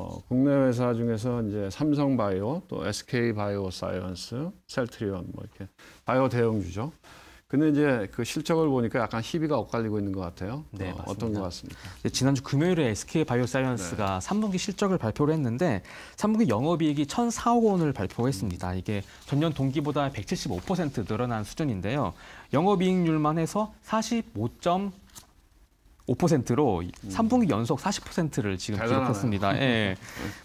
어, 국내 회사 중에서 이제 삼성바이오, 또 SK바이오사이언스, 셀트리온 뭐 이렇게 바이오 대형주죠. 근데 이제 그 실적을 보니까 약간 희비가 엇갈리고 있는 것 같아요. 네, 어, 떤것 같습니까? 네, 지난주 금요일에 SK 바이오사이언스가 네. 3분기 실적을 발표를 했는데 3분기 영업이익이 1,004억 원을 발표했습니다. 음. 이게 전년 동기보다 175% 늘어난 수준인데요. 영업이익률만 해서 45. 5%로 3분기 음. 연속 40%를 지금 대단하네요. 기록했습니다. 예. 네.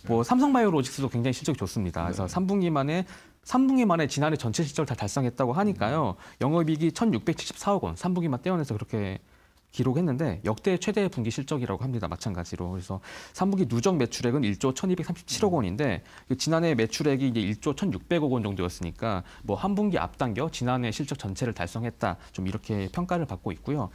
뭐 삼성바이오로직스도 굉장히 실적이 좋습니다. 네. 그래서 3분기 만에 3분기 만에 지난해 전체 실적을 다 달성했다고 하니까요. 음. 영업이익이 1,674억 원, 3분기만 떼어내서 그렇게 기록했는데 역대 최대 분기 실적이라고 합니다. 마찬가지로. 그래서 3분기 누적 매출액은 1조 1,237억 원인데 그 지난해 매출액이 이제 1조 1,600억 원 정도였으니까 뭐 한 분기 앞당겨 지난해 실적 전체를 달성했다. 좀 이렇게 평가를 받고 있고요.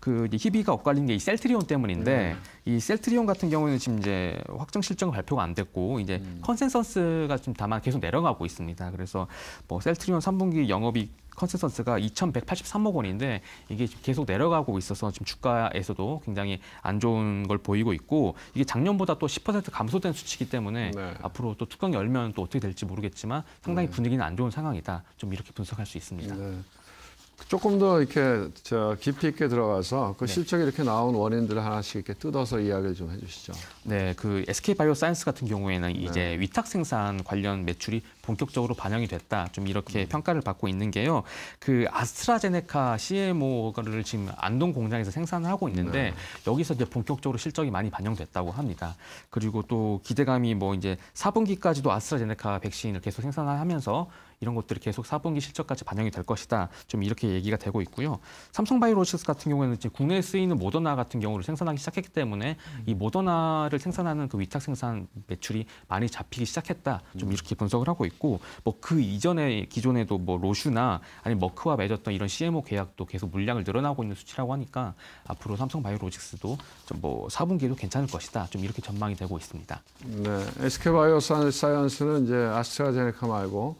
그 희비가 엇갈린 게 이 셀트리온 때문인데 네. 이 셀트리온 같은 경우는 지금 이제 확정 실적 발표가 안 됐고 이제 음. 컨센서스가 좀 다만 계속 내려가고 있습니다. 그래서 뭐 셀트리온 3분기 영업이익 컨센서스가 2,183억 원인데 이게 계속 내려가고 있어서 지금 주가에서도 굉장히 안 좋은 걸 보이고 있고 이게 작년보다 또 10% 감소된 수치이기 때문에 네. 앞으로 또 뚜껑 열면 또 어떻게 될지 모르겠지만 상당히 네. 분위기는 안 좋은 상황이다. 좀 이렇게 분석할 수 있습니다. 네. 조금 더 이렇게 저 깊이 있게 들어가서 그 네. 실적이 이렇게 나온 원인들을 하나씩 이렇게 뜯어서 이야기를 좀 해주시죠. 네, 그 SK 바이오사이언스 같은 경우에는 네. 이제 위탁 생산 관련 매출이 본격적으로 반영이 됐다. 좀 이렇게 음. 평가를 받고 있는 게요. 그 아스트라제네카 CMO를 지금 안동 공장에서 생산을 하고 있는데 네. 여기서 이제 본격적으로 실적이 많이 반영됐다고 합니다. 그리고 또 기대감이 뭐 이제 4분기까지도 아스트라제네카 백신을 계속 생산하면서 이런 것들이 계속 4분기 실적까지 반영이 될 것이다. 좀 이렇게 얘기가 되고 있고요. 삼성바이오로직스 같은 경우에는 이제 국내에 쓰이는 모더나 같은 경우를 생산하기 시작했기 때문에 이 모더나를 생산하는 그 위탁 생산 매출이 많이 잡히기 시작했다. 좀 이렇게 분석을 하고 있고 뭐 그 이전에 기존에도 뭐 로슈나 아니 면 머크와 맺었던 이런 CMO 계약도 계속 물량을 늘어나고 있는 수치라고 하니까 앞으로 삼성바이오로직스도 좀뭐 4분기도 에 괜찮을 것이다. 좀 이렇게 전망이 되고 있습니다. 네, SK바이오사이언스는 이제 아스트라제네카 말고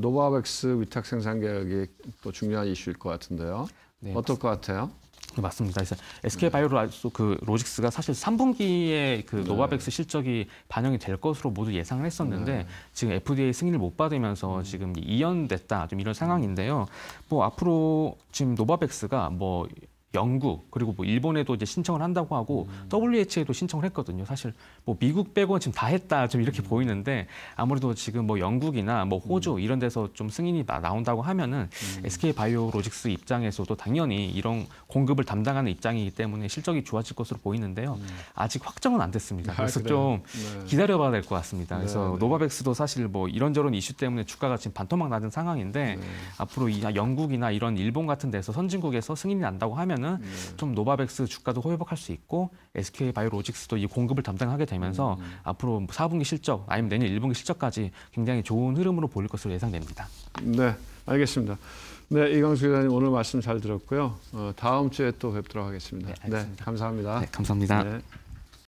노바백스 위탁 생산 계획이또 중요한 이슈일 것 같은데요. 네, 어떨 맞습니다. 것 같아요? 네, 맞습니다. 그래서 SK 바이오로직스 그 로직스가 사실 3분기에 그 네. 노바백스 실적이 반영이 될 것으로 모두 예상을 했었는데 네. 지금 FDA 승인을 못 받으면서 음. 지금 이연됐다 좀 이런 상황인데요. 뭐 앞으로 지금 노바백스가 뭐 영국 그리고 뭐 일본에도 이제 신청을 한다고 하고 음. WH에도 신청을 했거든요. 사실 뭐 미국 빼고는 지금 다 했다 좀 이렇게 음. 보이는데 아무래도 지금 뭐 영국이나 뭐 음. 호주 음. 이런 데서 좀 승인이 나, 나온다고 하면은 SK 음. 바이오로직스 입장에서도 당연히 이런 공급을 담당하는 입장이기 때문에 실적이 좋아질 것으로 보이는데요. 음. 아직 확정은 안 됐습니다. 아, 그래서 아, 좀 네. 기다려봐야 될 것 같습니다. 네, 그래서 네. 노바백스도 사실 뭐 이런저런 이슈 때문에 주가가 지금 반토막 나는 상황인데 네. 앞으로 이 영국이나 이런 일본 같은 데서 선진국에서 승인이 난다고 하면 하면은 네. 좀 노바백스 주가도 회복할 수 있고 SK 바이오로직스도 이 공급을 담당하게 되면서 음. 앞으로 4분기 뭐 실적 아니면 내년 1분기 실적까지 굉장히 좋은 흐름으로 보일 것으로 예상됩니다. 네, 알겠습니다. 네, 이광수 기자님 오늘 말씀 잘 들었고요. 어, 다음 주에 또 뵙도록 하겠습니다. 네, 네 감사합니다. 네, 감사합니다. 네.